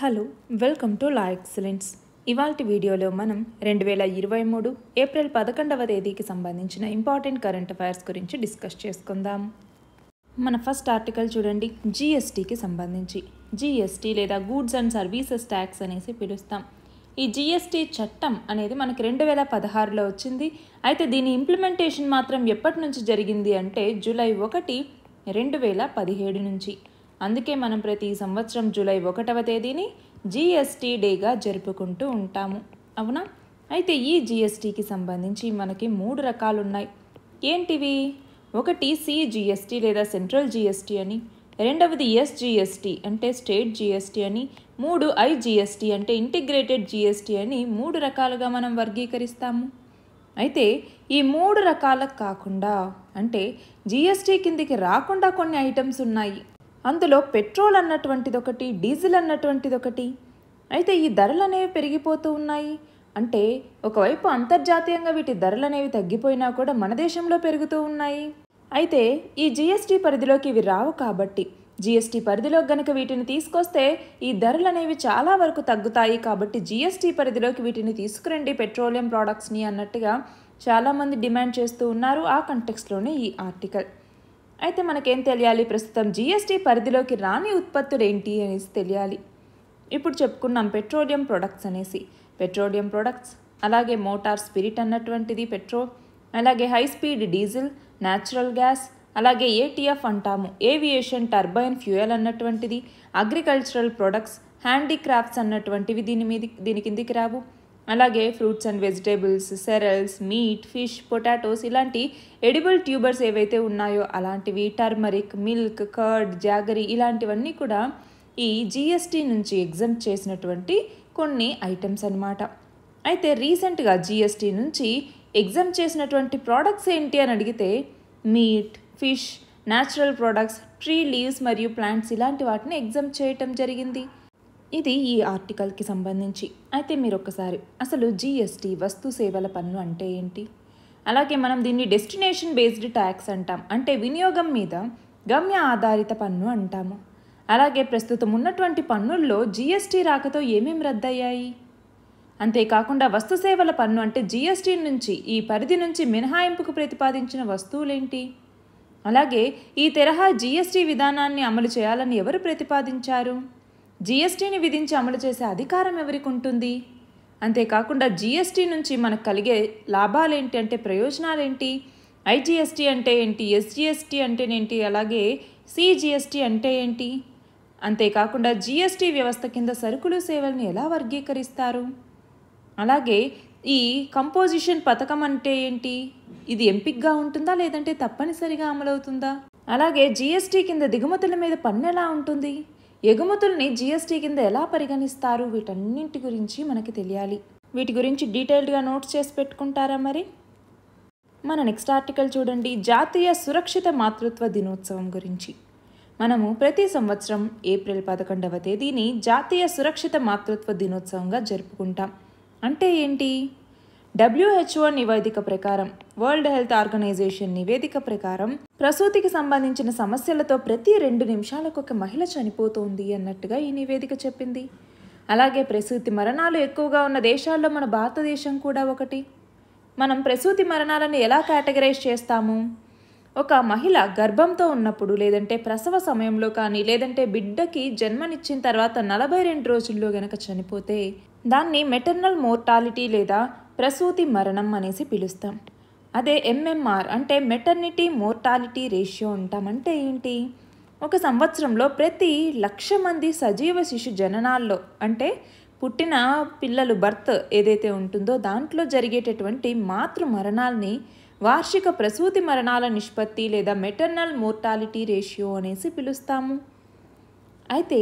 hello welcome to law excellence ఇవాల్టి వీడియోలో మనం రెండు వేల ఇరవై మూడు ఏప్రిల్ పదకొండవ తేదీకి సంబంధించిన ఇంపార్టెంట్ కరెంట్ అఫైర్స్ గురించి డిస్కస్ చేసుకుందాం మన ఫస్ట్ ఆర్టికల్ చూడండి జిఎస్టీకి సంబంధించి జిఎస్టీ లేదా గూడ్స్ అండ్ సర్వీసెస్ ట్యాక్స్ అనేసి పిలుస్తాం ఈ జీఎస్టీ చట్టం అనేది మనకి రెండు వేల పదహారులో వచ్చింది అయితే దీని ఇంప్లిమెంటేషన్ మాత్రం ఎప్పటి నుంచి జరిగింది అంటే జూలై ఒకటి రెండు వేల పదిహేడు నుంచి అందుకే మనం ప్రతి సంవత్సరం జూలై ఒకటవ తేదీని జిఎస్టి డేగా జరుపుకుంటూ ఉంటాము అవునా అయితే ఈ జీఎస్టీకి సంబంధించి మనకి మూడు రకాలు ఉన్నాయి ఏంటివి ఒకటి సిజిఎస్టీ లేదా సెంట్రల్ జీఎస్టీ అని రెండవది ఎస్జిఎస్టీ అంటే స్టేట్ జీఎస్టీ అని మూడు ఐజిఎస్టీ అంటే ఇంటిగ్రేటెడ్ జీఎస్టీ అని మూడు రకాలుగా మనం వర్గీకరిస్తాము అయితే ఈ మూడు రకాలకు కాకుండా అంటే జిఎస్టి కిందికి రాకుండా కొన్ని ఐటమ్స్ ఉన్నాయి అందులో పెట్రోల్ అన్నటువంటిది ఒకటి డీజిల్ అన్నటువంటిది ఒకటి అయితే ఈ ధరలు అనేవి పెరిగిపోతూ ఉన్నాయి అంటే ఒకవైపు అంతర్జాతీయంగా వీటి ధరలు అనేవి తగ్గిపోయినా కూడా మన దేశంలో పెరుగుతూ ఉన్నాయి అయితే ఈ జీఎస్టీ పరిధిలోకి ఇవి రావు కాబట్టి జీఎస్టీ పరిధిలో గనక వీటిని తీసుకొస్తే ఈ ధరలు అనేవి చాలా వరకు తగ్గుతాయి కాబట్టి జీఎస్టీ పరిధిలోకి వీటిని తీసుకురండి పెట్రోలియం ప్రోడక్ట్స్ని అన్నట్టుగా చాలామంది డిమాండ్ చేస్తూ ఉన్నారు ఆ కంటెక్స్లోనే ఈ ఆర్టికల్ అయితే మనకేం తెలియాలి ప్రస్తుతం జీఎస్టీ పరిధిలోకి రాని ఉత్పత్తులు ఏంటి అనేసి తెలియాలి ఇప్పుడు చెప్పుకున్నాం పెట్రోలియం ప్రొడక్ట్స్ అనేసి పెట్రోలియం ప్రొడక్ట్స్ అలాగే మోటార్ స్పిరిట్ అన్నటువంటిది పెట్రోల్ అలాగే high speed diesel natural gas అలాగే ఏటీఎఫ్ అంటాము ఏవియేషన్ టర్బైన్ ఫ్యూయల్ అన్నటువంటిది అగ్రికల్చరల్ ప్రొడక్ట్స్ హ్యాండీక్రాఫ్ట్స్ అన్నటువంటివి దీని మీద దీని కిందికి రావు అలాగే fruits and vegetables cereals meat fish potatoes ఇలాంటి ఎడిబుల్ ట్యూబర్స్ ఏవైతే ఉన్నాయో అలాంటివి టర్మరిక్ మిల్క్ కర్డ్ జాగరీ ఇలాంటివన్నీ కూడా ఈ జిఎస్టీ నుంచి ఎగ్జామ్ చేసినటువంటి కొన్ని ఐటమ్స్ అనమాట అయితే రీసెంట్గా జిఎస్టీ నుంచి ఎగ్జామ్ చేసినటువంటి ప్రోడక్ట్స్ ఏంటి అని అడిగితే meat fish natural products tree leaves మరియు ప్లాంట్స్ ఇలాంటి వాటిని ఎగ్జామ్ చేయటం జరిగింది ఇది ఈ ఆర్టికల్కి సంబంధించి అయితే మీరు ఒక్కసారి అసలు జిఎస్టి వస్తు సేవల పన్ను అంటే ఏంటి అలాగే మనం దీన్ని డెస్టినేషన్ బేస్డ్ ట్యాక్స్ అంటాం అంటే వినియోగం మీద గమ్య ఆధారిత పన్ను అంటాము అలాగే ప్రస్తుతం ఉన్నటువంటి పన్నుల్లో జీఎస్టీ రాకతో ఏమేమి రద్దయ్యాయి అంతేకాకుండా వస్తు సేవల పన్ను అంటే జిఎస్టి నుంచి ఈ పరిధి నుంచి మినహాయింపుకు ప్రతిపాదించిన వస్తువులేంటి అలాగే ఈ తరహా జీఎస్టీ విధానాన్ని అమలు చేయాలని ఎవరు ప్రతిపాదించారు జీఎస్టీని విధించి అమలు చేసే అధికారం ఎవరికి ఉంటుంది అంతేకాకుండా జీఎస్టీ నుంచి మనకు కలిగే లాభాలేంటి అంటే ప్రయోజనాలేంటి ఐజీఎస్టీ అంటే ఏంటి ఎస్జీఎస్టీ అంటేనేంటి అలాగే సిజిఎస్టీ అంటే ఏంటి అంతేకాకుండా జిఎస్టీ వ్యవస్థ కింద సరుకులు సేవలను ఎలా వర్గీకరిస్తారు అలాగే ఈ కంపోజిషన్ పథకం అంటే ఏంటి ఇది ఎంపిక్గా ఉంటుందా లేదంటే తప్పనిసరిగా అమలవుతుందా అలాగే జిఎస్టీ కింద దిగుమతుల మీద పన్ను ఎలా ఉంటుంది ఎగుమతుల్ని జీఎస్టీ కింద ఎలా పరిగణిస్తారు వీటన్నింటి గురించి మనకి తెలియాలి వీటి గురించి డీటెయిల్డ్గా నోట్స్ చేసి పెట్టుకుంటారా మరి మన నెక్స్ట్ ఆర్టికల్ చూడండి జాతీయ సురక్షిత మాతృత్వ దినోత్సవం గురించి మనము ప్రతి సంవత్సరం ఏప్రిల్ పదకొండవ తేదీని జాతీయ సురక్షిత మాతృత్వ దినోత్సవంగా జరుపుకుంటాం అంటే ఏంటి డబ్ల్యూహెచ్ఓ నివేదిక ప్రకారం వరల్డ్ హెల్త్ ఆర్గనైజేషన్ నివేదిక ప్రకారం ప్రసూతికి సంబంధించిన సమస్యలతో ప్రతి రెండు నిమిషాలకు ఒక మహిళ చనిపోతోంది అన్నట్టుగా ఈ నివేదిక చెప్పింది అలాగే ప్రసూతి మరణాలు ఎక్కువగా ఉన్న దేశాల్లో మన భారతదేశం కూడా ఒకటి మనం ప్రసూతి మరణాలను ఎలా కేటగరైజ్ చేస్తాము ఒక మహిళ గర్భంతో ఉన్నప్పుడు లేదంటే ప్రసవ సమయంలో కానీ లేదంటే బిడ్డకి జన్మనిచ్చిన తర్వాత నలభై రెండు రోజుల్లో గనక చనిపోతే దాన్ని మెటర్నల్ మోర్టాలిటీ లేదా ప్రసూతి మరణం అనేసి పిలుస్తాం అదే ఎంఎంఆర్ అంటే మెటర్నిటీ మోర్టాలిటీ రేషియో అంటామంటే ఏంటి ఒక సంవత్సరంలో ప్రతి లక్ష మంది సజీవ శిశు జననాల్లో అంటే పుట్టిన పిల్లలు బర్త్ ఏదైతే ఉంటుందో దాంట్లో జరిగేటటువంటి మాతృ మరణాల్ని వార్షిక ప్రసూతి మరణాల నిష్పత్తి లేదా మెటర్నల్ మోర్టాలిటీ రేషియో అనేసి పిలుస్తాము అయితే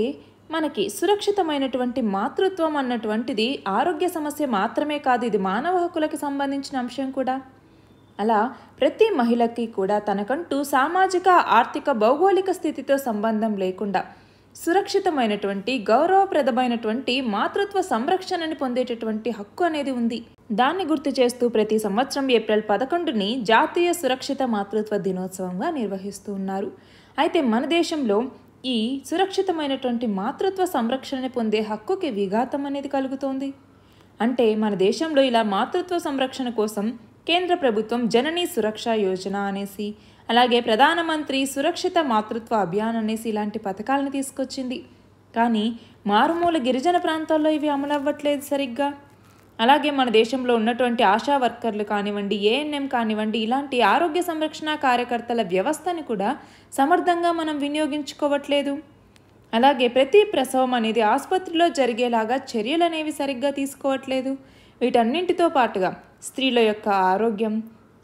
మనకి సురక్షితమైనటువంటి మాతృత్వం అన్నటువంటిది ఆరోగ్య సమస్య మాత్రమే కాదు ఇది మానవ హక్కులకు సంబంధించిన అంశం కూడా అలా ప్రతి మహిళకి కూడా తనకంటూ సామాజిక ఆర్థిక భౌగోళిక స్థితితో సంబంధం లేకుండా సురక్షితమైనటువంటి గౌరవప్రదమైనటువంటి మాతృత్వ సంరక్షణని పొందేటటువంటి హక్కు అనేది ఉంది దాన్ని గుర్తు చేస్తూ ప్రతి సంవత్సరం ఏప్రిల్ పదకొండుని జాతీయ సురక్షిత మాతృత్వ దినోత్సవంగా నిర్వహిస్తూ ఉన్నారు అయితే మన దేశంలో ఈ సురక్షితమైనటువంటి మాతృత్వ సంరక్షణ పొందే హక్కుకి విఘాతం అనేది కలుగుతోంది అంటే మన దేశంలో ఇలా మాతృత్వ సంరక్షణ కోసం కేంద్ర ప్రభుత్వం జననీ సురక్ష యోజన అనేసి అలాగే ప్రధానమంత్రి సురక్షిత మాతృత్వ అభియాన్ అనేసి ఇలాంటి పథకాలను తీసుకొచ్చింది కానీ మారుమూల గిరిజన ప్రాంతాల్లో ఇవి అమలవ్వట్లేదు సరిగ్గా అలాగే మన దేశంలో ఉన్నటువంటి ఆశా వర్కర్లు కానివ్వండి ఏఎన్ఎం కానివ్వండి ఇలాంటి ఆరోగ్య సంరక్షణ కార్యకర్తల వ్యవస్థని కూడా సమర్థంగా మనం వినియోగించుకోవట్లేదు అలాగే ప్రతి ప్రసవం అనేది ఆసుపత్రిలో జరిగేలాగా చర్యలు అనేవి సరిగ్గా తీసుకోవట్లేదు వీటన్నింటితో పాటుగా స్త్రీల యొక్క ఆరోగ్యం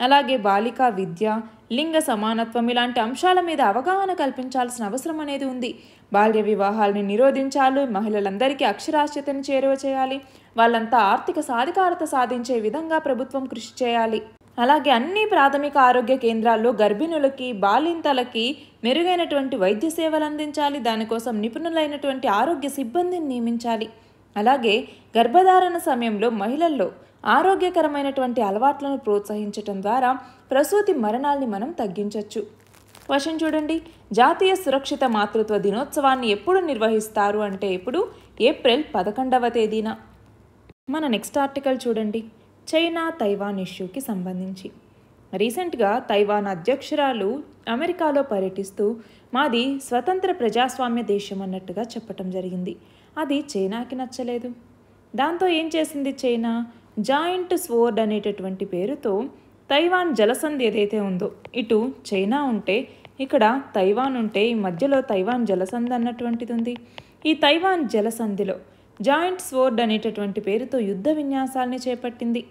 అలాగే బాలికా విద్య లింగ సమానత్వం ఇలాంటి అంశాల మీద అవగాహన కల్పించాల్సిన అవసరం అనేది ఉంది బాల్య వివాహాలని నిరోధించాలి మహిళలందరికీ అక్షరాస్యతను చేరువ చేయాలి వాళ్ళంతా ఆర్థిక సాధికారత సాధించే విధంగా ప్రభుత్వం కృషి చేయాలి అలాగే అన్ని ప్రాథమిక ఆరోగ్య కేంద్రాల్లో గర్భిణులకి బాలింతలకి మెరుగైనటువంటి వైద్య సేవలు అందించాలి దానికోసం నిపుణులైనటువంటి ఆరోగ్య సిబ్బందిని నియమించాలి అలాగే గర్భధారణ సమయంలో మహిళల్లో ఆరోగ్యకరమైనటువంటి అలవాట్లను ప్రోత్సహించటం ద్వారా ప్రసూతి మరణాల్ని మనం తగ్గించవచ్చు క్వశ్చన్ చూడండి జాతీయ సురక్షిత మాతృత్వ దినోత్సవాన్ని ఎప్పుడు నిర్వహిస్తారు అంటే ఇప్పుడు ఏప్రిల్ పదకొండవ తేదీన మన నెక్స్ట్ ఆర్టికల్ చూడండి చైనా తైవాన్ ఇష్యూకి సంబంధించి రీసెంట్గా తైవాన్ అధ్యక్షురాలు అమెరికాలో పర్యటిస్తూ మాది స్వతంత్ర ప్రజాస్వామ్య దేశం అన్నట్టుగా చెప్పటం జరిగింది అది చైనాకి నచ్చలేదు దాంతో ఏం చేసింది చైనా జాయింట్ స్వోర్డ్ అనేటటువంటి పేరుతో తైవాన్ జలసంధి ఏదైతే ఉందో ఇటు చైనా ఉంటే ఇక్కడ తైవాన్ ఉంటే ఈ మధ్యలో తైవాన్ జలసంధి అన్నటువంటిది ఉంది ఈ తైవాన్ జలసంధిలో జాయింట్ స్వోర్డ్ అనేటటువంటి పేరుతో యుద్ధ విన్యాసాలని చేపట్టింది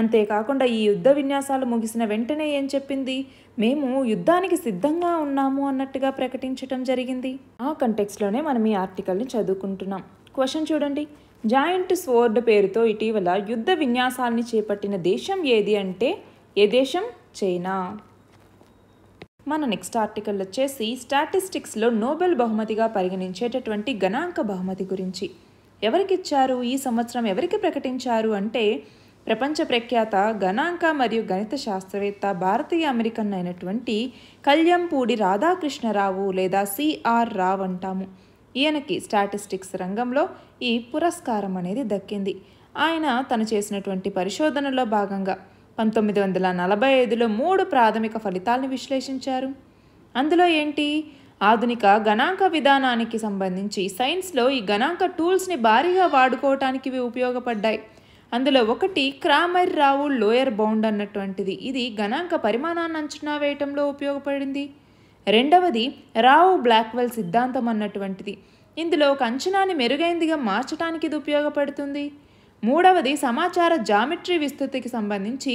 అంతేకాకుండా ఈ యుద్ధ విన్యాసాలు ముగిసిన వెంటనే ఏం చెప్పింది మేము యుద్ధానికి సిద్ధంగా ఉన్నాము అన్నట్టుగా ప్రకటించటం జరిగింది ఆ కంటెక్స్లోనే మనం ఈ ఆర్టికల్ని చదువుకుంటున్నాం క్వశ్చన్ చూడండి జాయింట్ స్వోర్డ్ పేరుతో ఇటీవల యుద్ధ విన్యాసాన్ని చేపట్టిన దేశం ఏది అంటే ఏ దేశం చైనా మన నెక్స్ట్ ఆర్టికల్ వచ్చేసి స్టాటిస్టిక్స్లో నోబెల్ బహుమతిగా పరిగణించేటటువంటి గణాంక బహుమతి గురించి ఎవరికిచ్చారు ఈ సంవత్సరం ఎవరికి ప్రకటించారు అంటే ప్రపంచ ప్రఖ్యాత గణాంక మరియు గణిత శాస్త్రవేత్త భారతీయ అమెరికన్ అయినటువంటి కల్యంపూడి రాధాకృష్ణరావు లేదా సిఆర్ రావ్ అంటాము ఈయనకి స్టాటిస్టిక్స్ రంగంలో ఈ పురస్కారం అనేది దక్కింది ఆయన తను చేసినటువంటి పరిశోధనలో భాగంగా పంతొమ్మిది వందల నలభై ఐదులో మూడు ప్రాథమిక ఫలితాలను విశ్లేషించారు అందులో ఏంటి ఆధునిక గణాంక విధానానికి సంబంధించి సైన్స్లో ఈ గణాంక టూల్స్ని భారీగా వాడుకోవటానికి ఇవి ఉపయోగపడ్డాయి అందులో ఒకటి క్రామర్ రావు లోయర్ బౌండ్ అన్నటువంటిది ఇది గణాంక పరిమాణాన్ని అంచనా వేయటంలో ఉపయోగపడింది రెండవది రావు బ్లాక్వెల్ సిద్ధాంతం అన్నటువంటిది ఇందులో ఒక అంచనాన్ని మెరుగైందిగా మార్చడానికి ఇది ఉపయోగపడుతుంది మూడవది సమాచార జామెట్రీ విస్తృతికి సంబంధించి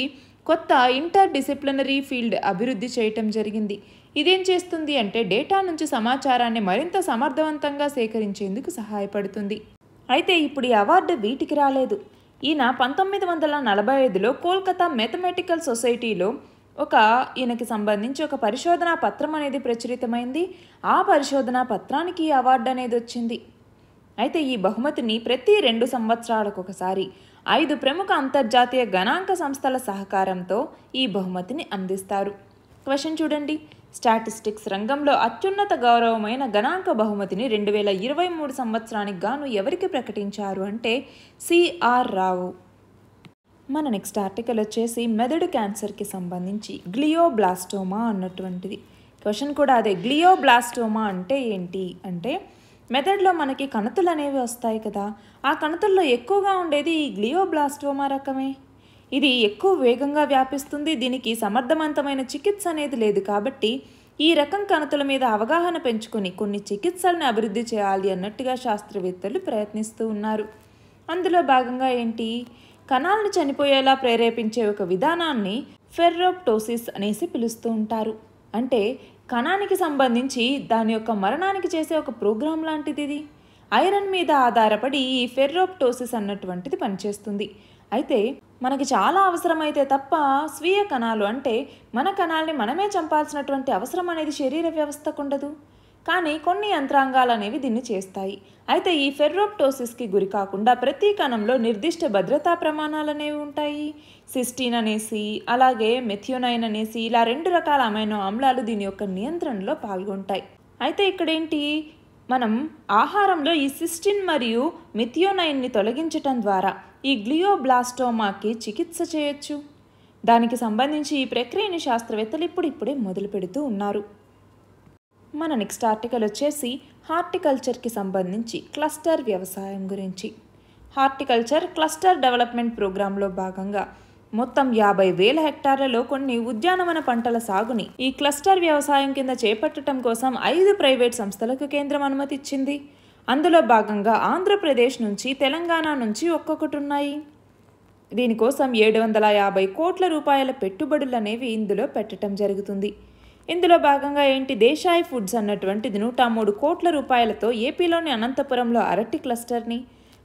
కొత్త ఇంటర్ డిసిప్లినరీ ఫీల్డ్ అభివృద్ధి చేయటం జరిగింది ఇదేం చేస్తుంది అంటే డేటా నుంచి సమాచారాన్ని మరింత సమర్థవంతంగా సేకరించేందుకు సహాయపడుతుంది అయితే ఇప్పుడు ఈ అవార్డు వీటికి రాలేదు ఈయన పంతొమ్మిది వందల నలభై ఐదులో కోల్కతా మెథమెటికల్ సొసైటీలో ఒక ఈయనకి సంబంధించి ఒక పరిశోధనా పత్రం అనేది ప్రచురితమైంది ఆ పరిశోధనా పత్రానికి అవార్డు అనేది వచ్చింది అయితే ఈ బహుమతిని ప్రతి రెండు సంవత్సరాలకు ఒకసారి ఐదు ప్రముఖ అంతర్జాతీయ గణాంక సంస్థల సహకారంతో ఈ బహుమతిని అందిస్తారు క్వశ్చన్ చూడండి స్టాటిస్టిక్స్ రంగంలో అత్యున్నత గౌరవమైన గణాంక బహుమతిని రెండు వేల ఇరవై మూడు సంవత్సరానికి గాను ఎవరికి ప్రకటించారు అంటే సిఆర్ రావు మన నెక్స్ట్ ఆర్టికల్ వచ్చేసి మెదడు క్యాన్సర్కి సంబంధించి గ్లియోబ్లాస్టోమా అన్నటువంటిది క్వశ్చన్ కూడా అదే గ్లియోబ్లాస్టోమా అంటే ఏంటి అంటే మెదడులో మనకి కణతులు అనేవి వస్తాయి కదా ఆ కణతుల్లో ఎక్కువగా ఉండేది ఈ గ్లియోబ్లాస్టోమా రకమే ఇది ఎక్కువ వేగంగా వ్యాపిస్తుంది దీనికి సమర్థవంతమైన చికిత్స అనేది లేదు కాబట్టి ఈ రకం కణతుల మీద అవగాహన పెంచుకొని కొన్ని చికిత్సలను అభివృద్ధి చేయాలి అన్నట్టుగా శాస్త్రవేత్తలు ప్రయత్నిస్తూ ఉన్నారు అందులో భాగంగా ఏంటి కణాలను చనిపోయేలా ప్రేరేపించే ఒక విధానాన్ని ఫెర్రోప్టోసిస్ అనేసి పిలుస్తూ ఉంటారు అంటే కణానికి సంబంధించి దాని యొక్క మరణానికి చేసే ఒక ప్రోగ్రాం లాంటిది ఇది ఐరన్ మీద ఆధారపడి ఈ ఫెర్రోప్టోసిస్ అన్నటువంటిది పనిచేస్తుంది అయితే మనకి చాలా అవసరమైతే తప్ప స్వీయ కణాలు అంటే మన కణాల్ని మనమే చంపాల్సినటువంటి అవసరం అనేది శరీర వ్యవస్థకు ఉండదు కానీ కొన్ని యంత్రాంగాలు అనేవి దీన్ని చేస్తాయి అయితే ఈ ఫెర్రోప్టోసిస్కి గురి కాకుండా ప్రతి కణంలో నిర్దిష్ట భద్రతా ప్రమాణాలు అనేవి ఉంటాయి సిస్టీన్ అనేసి అలాగే మెథియోనైన్ అనేసి ఇలా రెండు రకాల అమైనో ఆమ్లాలు దీని యొక్క నియంత్రణలో పాల్గొంటాయి అయితే ఇక్కడేంటి మనం ఆహారంలో ఈ సిస్టిన్ మరియు మిథియోనైన్ని తొలగించటం ద్వారా ఈ గ్లియోబ్లాస్టోమాకి చికిత్స చేయొచ్చు దానికి సంబంధించి ఈ ప్రక్రియని శాస్త్రవేత్తలు ఇప్పుడే మొదలు పెడుతూ ఉన్నారు మన నెక్స్ట్ ఆర్టికల్ వచ్చేసి హార్టికల్చర్కి సంబంధించి క్లస్టర్ వ్యవసాయం గురించి హార్టికల్చర్ క్లస్టర్ డెవలప్మెంట్ ప్రోగ్రాంలో భాగంగా మొత్తం యాభై వేల హెక్టార్లలో కొన్ని ఉద్యానవన పంటల సాగుని ఈ క్లస్టర్ వ్యవసాయం కింద చేపట్టడం కోసం ఐదు ప్రైవేట్ సంస్థలకు కేంద్రం అనుమతిచ్చింది అందులో భాగంగా ఆంధ్రప్రదేశ్ నుంచి తెలంగాణ నుంచి ఒక్కొక్కటి ఉన్నాయి దీనికోసం ఏడు వందల యాభై కోట్ల రూపాయల పెట్టుబడులు అనేవి ఇందులో పెట్టడం జరుగుతుంది ఇందులో భాగంగా ఏంటి దేశాయ్ ఫుడ్స్ అన్నటువంటిది నూట మూడు కోట్ల రూపాయలతో ఏపీలోని అనంతపురంలో అరటి క్లస్టర్ని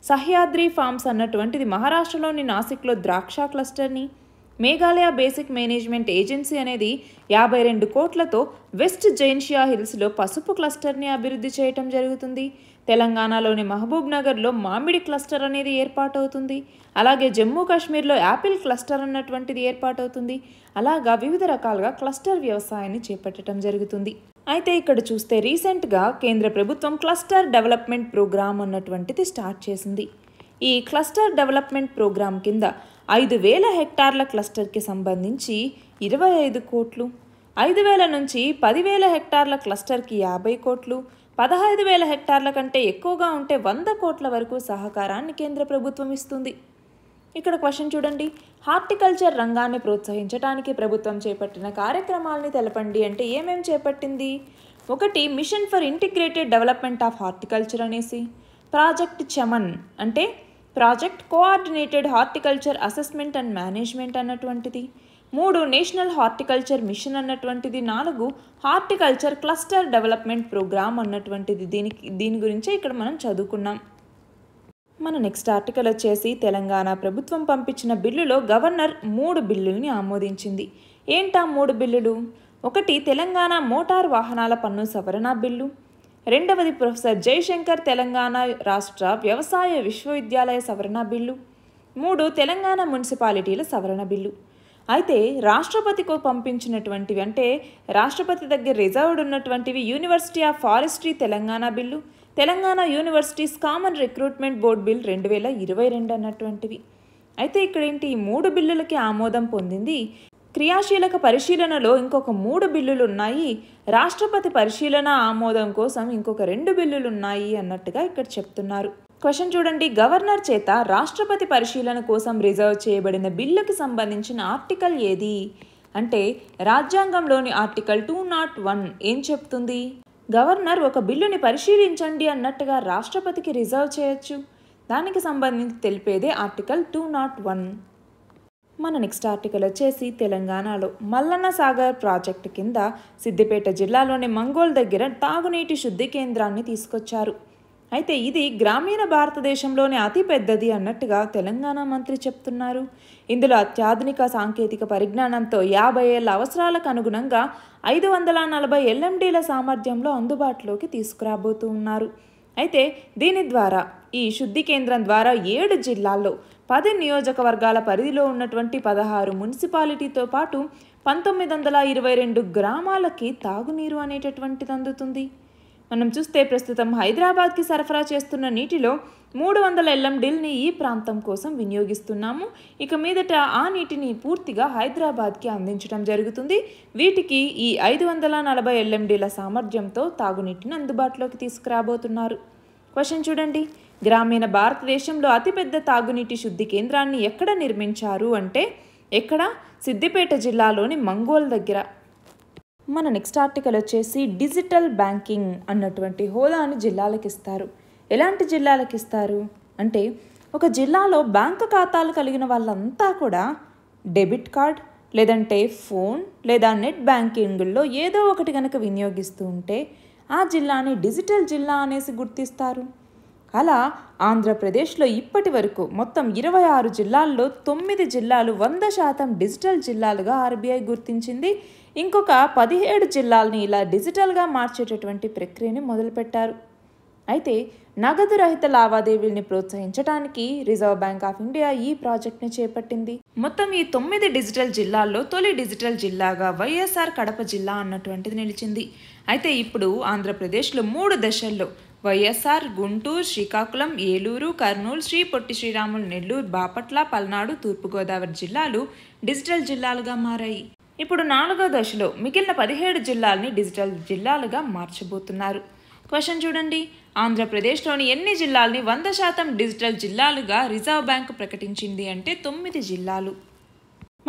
సహ్యాద్రి ఫార్మ్స్ అన్నటువంటిది మహారాష్ట్రలోని నాసిక్లో ద్రాక్ష క్లస్టర్ని మేఘాలయ బేసిక్ మేనేజ్మెంట్ ఏజెన్సీ అనేది యాభై రెండు కోట్లతో వెస్ట్ జైన్షియా హిల్స్లో పసుపు క్లస్టర్ని అభివృద్ధి చేయటం జరుగుతుంది తెలంగాణలోని మహబూబ్ నగర్లో మామిడి క్లస్టర్ అనేది ఏర్పాటవుతుంది అలాగే జమ్మూ కాశ్మీర్లో యాపిల్ క్లస్టర్ అన్నటువంటిది ఏర్పాటవుతుంది అలాగా వివిధ రకాలుగా క్లస్టర్ వ్యవసాయాన్ని చేపట్టడం జరుగుతుంది అయితే ఇక్కడ చూస్తే రీసెంట్గా కేంద్ర ప్రభుత్వం క్లస్టర్ డెవలప్మెంట్ ప్రోగ్రామ్ అన్నటువంటిది స్టార్ట్ చేసింది ఈ క్లస్టర్ డెవలప్మెంట్ ప్రోగ్రాం కింద ఐదు వేల హెక్టార్ల క్లస్టర్కి సంబంధించి ఇరవై ఐదు కోట్లు ఐదు వేల నుంచి పదివేల హెక్టార్ల క్లస్టర్కి యాభై కోట్లు పదహైదు వేల హెక్టార్ల కంటే ఎక్కువగా ఉంటే వంద కోట్ల వరకు సహకారాన్ని కేంద్ర ప్రభుత్వం ఇస్తుంది ఇక్కడ క్వశ్చన్ చూడండి హార్టికల్చర్ రంగాన్ని ప్రోత్సహించడానికి ప్రభుత్వం చేపట్టిన కార్యక్రమాలని తెలపండి అంటే ఏమేం చేపట్టింది ఒకటి mission for integrated development of horticulture అనేసి ప్రాజెక్ట్ చమన్ అంటే project coordinated horticulture assessment and management అన్నటువంటిది మూడు నేషనల్ హార్టికల్చర్ మిషన్ అన్నటువంటిది నాలుగు హార్టికల్చర్ క్లస్టర్ డెవలప్మెంట్ ప్రోగ్రామ్ అన్నటువంటిది దీనికి దీని గురించే ఇక్కడ మనం చదువుకున్నాం మన నెక్స్ట్ ఆర్టికల్ వచ్చేసి తెలంగాణ ప్రభుత్వం పంపించిన బిల్లులో గవర్నర్ మూడు బిల్లుల్ని ఆమోదించింది ఏంటా మూడు బిల్లులు ఒకటి తెలంగాణ మోటార్ వాహనాల పన్ను సవరణ బిల్లు రెండవది ప్రొఫెసర్ జయశంకర్ తెలంగాణ రాష్ట్ర వ్యవసాయ విశ్వవిద్యాలయ సవరణ బిల్లు మూడు తెలంగాణ మున్సిపాలిటీల సవరణ బిల్లు అయితే రాష్ట్రపతికి పంపించినటువంటివి అంటే రాష్ట్రపతి దగ్గర రిజర్వ్డ్ ఉన్నటువంటివి university of forestry Telangana bill Telangana universities common recruitment board bill రెండు వేల ఇరవై రెండు అన్నటువంటివి అయితే ఇక్కడేంటి ఈ మూడు బిల్లులకి ఆమోదం పొందింది క్రియాశీలక పరిశీలనలో ఇంకొక మూడు బిల్లులు ఉన్నాయి రాష్ట్రపతి పరిశీలన ఆమోదం కోసం ఇంకొక రెండు బిల్లులు ఉన్నాయి అన్నట్టుగా ఇక్కడ చెప్తున్నారు క్వశ్చన్ చూడండి గవర్నర్ చేత రాష్ట్రపతి పరిశీలన కోసం రిజర్వ్ చేయబడిన బిల్లుకి సంబంధించిన ఆర్టికల్ ఏది అంటే రాజ్యాంగంలోని ఆర్టికల్ టూ నాట్ వన్ ఏం చెప్తుంది గవర్నర్ ఒక బిల్లుని పరిశీలించండి అన్నట్టుగా రాష్ట్రపతికి రిజర్వ్ చేయొచ్చు దానికి సంబంధించి తెలిపేదే ఆర్టికల్ టూ నాట్ వన్ మన నెక్స్ట్ ఆర్టికల్ వచ్చేసి తెలంగాణలో మల్లన్న సాగర్ ప్రాజెక్టు కింద సిద్దిపేట జిల్లాలోని మంగోల్ దగ్గర తాగునీటి శుద్ధి కేంద్రాన్ని తీసుకొచ్చారు అయితే ఇది గ్రామీణ భారతదేశంలోనే అతిపెద్దది అన్నట్టుగా తెలంగాణ మంత్రి చెప్తున్నారు ఇందులో అత్యాధునిక సాంకేతిక పరిజ్ఞానంతో యాభై ఏళ్ల అవసరాలకు అనుగుణంగా ఐదు వందల నలభై ఎల్ఎండీల సామర్థ్యంలో అందుబాటులోకి తీసుకురాబోతూ ఉన్నారు అయితే దీని ద్వారా ఈ శుద్ధి కేంద్రం ద్వారా ఏడు జిల్లాల్లో పది నియోజకవర్గాల పరిధిలో ఉన్నటువంటి పదహారు మున్సిపాలిటీతో పాటు పంతొమ్మిది వందల ఇరవై రెండు గ్రామాలకి తాగునీరు అనేటటువంటిది అందుతుంది మనం చూస్తే ప్రస్తుతం హైదరాబాద్కి సరఫరా చేస్తున్న నీటిలో మూడు వందల ఎల్ఎండీల్ని ఈ ప్రాంతం కోసం వినియోగిస్తున్నాము ఇక మీదట ఆ నీటిని పూర్తిగా హైదరాబాద్కి అందించడం జరుగుతుంది వీటికి ఈ ఐదు వందల నలభై ఎల్ఎండీల సామర్థ్యంతో తాగునీటిని అందుబాటులోకి తీసుకురాబోతున్నారు క్వశ్చన్ చూడండి గ్రామీణ భారతదేశంలో అతిపెద్ద తాగునీటి శుద్ధి కేంద్రాన్ని ఎక్కడ నిర్మించారు అంటే ఎక్కడ సిద్దిపేట జిల్లాలోని మంగోల్ దగ్గర మన నెక్స్ట్ ఆర్టికల్ వచ్చేసి డిజిటల్ బ్యాంకింగ్ అన్నటువంటి హోదాని జిల్లాలకు ఇస్తారు ఎలాంటి జిల్లాలకు ఇస్తారు అంటే ఒక జిల్లాలో బ్యాంకు ఖాతాలు కలిగిన వాళ్ళంతా కూడా డెబిట్ కార్డ్ లేదంటే ఫోన్ లేదా నెట్ బ్యాంకింగ్లో ఏదో ఒకటి కనుక వినియోగిస్తూ ఉంటే ఆ జిల్లాని డిజిటల్ జిల్లా అనేసి గుర్తిస్తారు అలా ఆంధ్రప్రదేశ్లో ఇప్పటి వరకు మొత్తం ఇరవై ఆరు జిల్లాల్లో తొమ్మిది జిల్లాలు వంద శాతం డిజిటల్ జిల్లాలుగా ఆర్బీఐ గుర్తించింది ఇంకొక పదిహేడు జిల్లాల్ని ఇలా డిజిటల్గా మార్చేటటువంటి ప్రక్రియని మొదలుపెట్టారు అయితే నగదు రహిత లావాదేవీల్ని ప్రోత్సహించడానికి రిజర్వ్ బ్యాంక్ ఆఫ్ ఇండియా ఈ ప్రాజెక్ట్ని చేపట్టింది మొత్తం ఈ తొమ్మిది డిజిటల్ జిల్లాల్లో తొలి డిజిటల్ జిల్లాగా వైఎస్ఆర్ కడప జిల్లా అన్నటువంటిది నిలిచింది అయితే ఇప్పుడు ఆంధ్రప్రదేశ్లో మూడు దశల్లో వైఎస్ఆర్ గుంటూరు శ్రీకాకుళం ఏలూరు కర్నూలు శ్రీ పొట్టి శ్రీరాములు నెల్లూరు బాపట్ల పల్నాడు తూర్పుగోదావరి జిల్లాలు డిజిటల్ జిల్లాలుగా మారాయి ఇప్పుడు నాలుగో దశలో మిగిలిన పదిహేడు జిల్లాల్ని డిజిటల్ జిల్లాలుగా మార్చబోతున్నారు క్వశ్చన్ చూడండి ఆంధ్రప్రదేశ్లోని ఎన్ని జిల్లాల్ని వంద శాతం డిజిటల్ జిల్లాలుగా రిజర్వ్ బ్యాంక్ ప్రకటించింది అంటే తొమ్మిది జిల్లాలు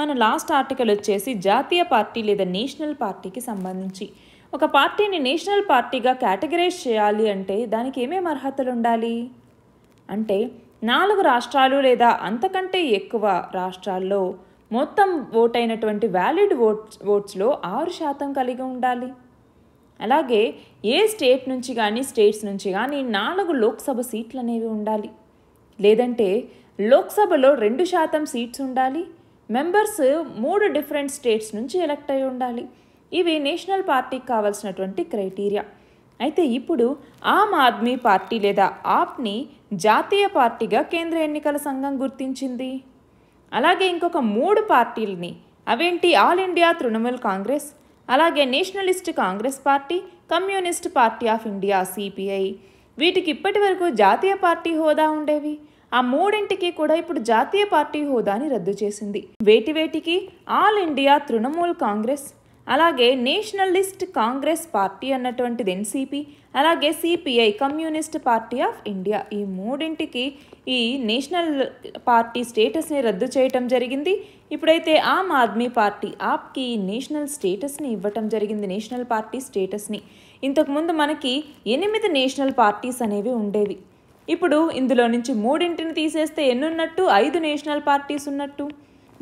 మన లాస్ట్ ఆర్టికల్ వచ్చేసి జాతీయ పార్టీ లేదా నేషనల్ పార్టీకి సంబంధించి ఒక పార్టీని నేషనల్ పార్టీగా కేటగిరైజ్ చేయాలి అంటే దానికి ఏమేమి అర్హతలు ఉండాలి అంటే నాలుగు రాష్ట్రాలు లేదా అంతకంటే ఎక్కువ రాష్ట్రాల్లో మొత్తం ఓటైనటువంటి వ్యాలిడ్ ఓట్స్ ఓట్స్లో ఆరు శాతం కలిగి ఉండాలి అలాగే ఏ స్టేట్ నుంచి కానీ స్టేట్స్ నుంచి కానీ నాలుగు లోక్సభ సీట్లు అనేవి ఉండాలి లేదంటే లోక్సభలో రెండు శాతం సీట్స్ ఉండాలి మెంబర్స్ మూడు డిఫరెంట్ స్టేట్స్ నుంచి ఎలెక్ట్ అయి ఉండాలి ఇవి నేషనల్ పార్టీకి కావాల్సినటువంటి క్రైటీరియా అయితే ఇప్పుడు ఆమ్ ఆద్మీ పార్టీ లేదా ఆప్ని జాతీయ పార్టీగా కేంద్ర ఎన్నికల సంఘం గుర్తించింది అలాగే ఇంకొక మూడు పార్టీలని అవేంటి ఆల్ ఇండియా తృణమూల్ కాంగ్రెస్ అలాగే Nationalist Congress Party Communist Party of India CPI వీటికి ఇప్పటి వరకు జాతీయ పార్టీ హోదా ఉండేవి ఆ మూడింటికి కూడా ఇప్పుడు జాతీయ పార్టీ హోదాని రద్దు చేసింది వేటి వేటికి ఆల్ ఇండియా తృణమూల్ కాంగ్రెస్ అలాగే నేషనలిస్ట్ కాంగ్రెస్ పార్టీ అన్నటువంటిది ఎన్సీపీ అలాగే CPI Communist Party of India ఈ మూడింటికి ఈ నేషనల్ పార్టీ స్టేటస్ని రద్దు చేయటం జరిగింది ఇప్పుడైతే ఆమ్ ఆద్మీ పార్టీ ఆప్కి నేషనల్ స్టేటస్ని ఇవ్వటం జరిగింది నేషనల్ పార్టీ స్టేటస్ని ఇంతకుముందు మనకి ఎనిమిది నేషనల్ పార్టీస్ అనేవి ఉండేవి ఇప్పుడు ఇందులో నుంచి మూడింటిని తీసేస్తే ఎన్నున్నట్టు ఐదు నేషనల్ పార్టీస్ ఉన్నట్టు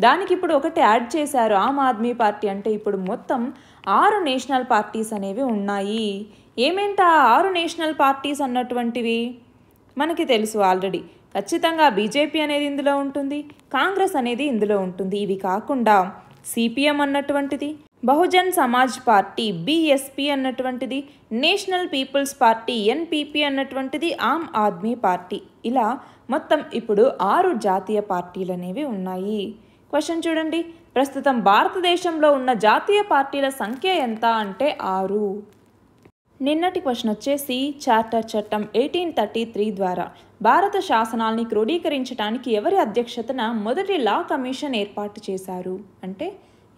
దానికి ఇప్పుడు ఒకటి యాడ్ చేశారు ఆమ్ ఆద్మీ పార్టీ అంటే ఇప్పుడు మొత్తం ఆరు నేషనల్ పార్టీస్ అనేవి ఉన్నాయి ఏమేంట ఆరు నేషనల్ పార్టీస్ అన్నటువంటివి మనకి తెలుసు ఆల్రెడీ ఖచ్చితంగా బీజేపీ అనేది ఇందులో ఉంటుంది కాంగ్రెస్ అనేది ఇందులో ఉంటుంది ఇవి కాకుండా సిపిఎం అన్నటువంటిది బహుజన్ సమాజ్ పార్టీ బీఎస్పీ అన్నటువంటిది నేషనల్ పీపుల్స్ పార్టీ ఎన్పీపీ అన్నటువంటిది ఆమ్ ఆద్మీ పార్టీ ఇలా మొత్తం ఇప్పుడు ఆరు జాతీయ పార్టీలు అనేవి ఉన్నాయి క్వశ్చన్ చూడండి ప్రస్తుతం భారతదేశంలో ఉన్న జాతీయ పార్టీల సంఖ్య ఎంత అంటే ఆరు నిన్నటి క్వశ్చన్ వచ్చేసి చార్టర్ చట్టం ఎయిటీన్ థర్టీ త్రీ ద్వారా భారత శాసనాల్ని క్రోడీకరించడానికి ఎవరి అధ్యక్షతన మొదటి లా కమిషన్ ఏర్పాటు చేశారు అంటే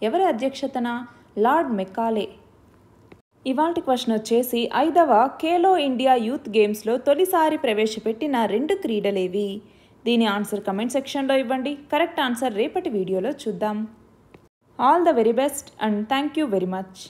ఎవరి అధ్యక్షతన లార్డ్ మెక్కాలే ఇవాటి క్వశ్చన్ వచ్చేసి ఐదవ ఖేలో ఇండియా యూత్ గేమ్స్లో తొలిసారి ప్రవేశపెట్టిన రెండు క్రీడలేవి దీని ఆన్సర్ కమెంట్ సెక్షన్లో ఇవ్వండి కరెక్ట్ ఆన్సర్ రేపటి వీడియోలో చూద్దాం all the very best and thank you very much